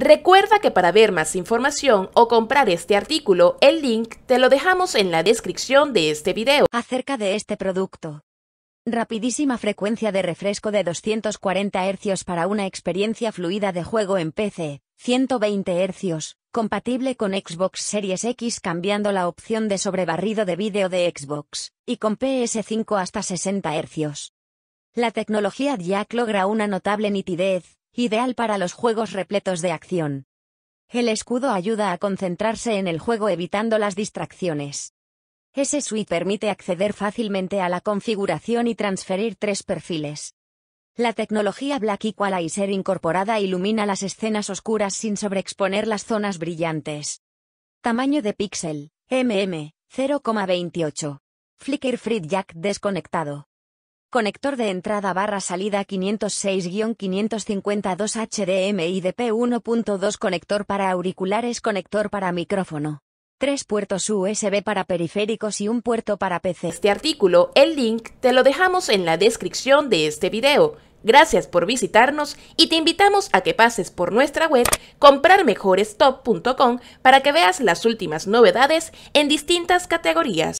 Recuerda que para ver más información o comprar este artículo, el link te lo dejamos en la descripción de este video. Acerca de este producto. Rapidísima frecuencia de refresco de 240 Hz para una experiencia fluida de juego en PC, 120 Hz, compatible con Xbox Series X cambiando la opción de sobrebarrido de vídeo de Xbox, y con PS5 hasta 60 Hz. La tecnología Jack logra una notable nitidez, ideal para los juegos repletos de acción. El escudo ayuda a concentrarse en el juego evitando las distracciones. Ese suite permite acceder fácilmente a la configuración y transferir tres perfiles. La tecnología Black Equalizer incorporada ilumina las escenas oscuras sin sobreexponer las zonas brillantes. Tamaño de píxel, mm, 0,28. Flicker Free Jack desconectado. Conector de entrada barra salida 506-552 HDMI DP1.2 Conector para auriculares Conector para micrófono Tres puertos USB para periféricos y un puerto para PC. Este artículo, el link, te lo dejamos en la descripción de este video. Gracias por visitarnos y te invitamos a que pases por nuestra web comprarmejorestop.com para que veas las últimas novedades en distintas categorías.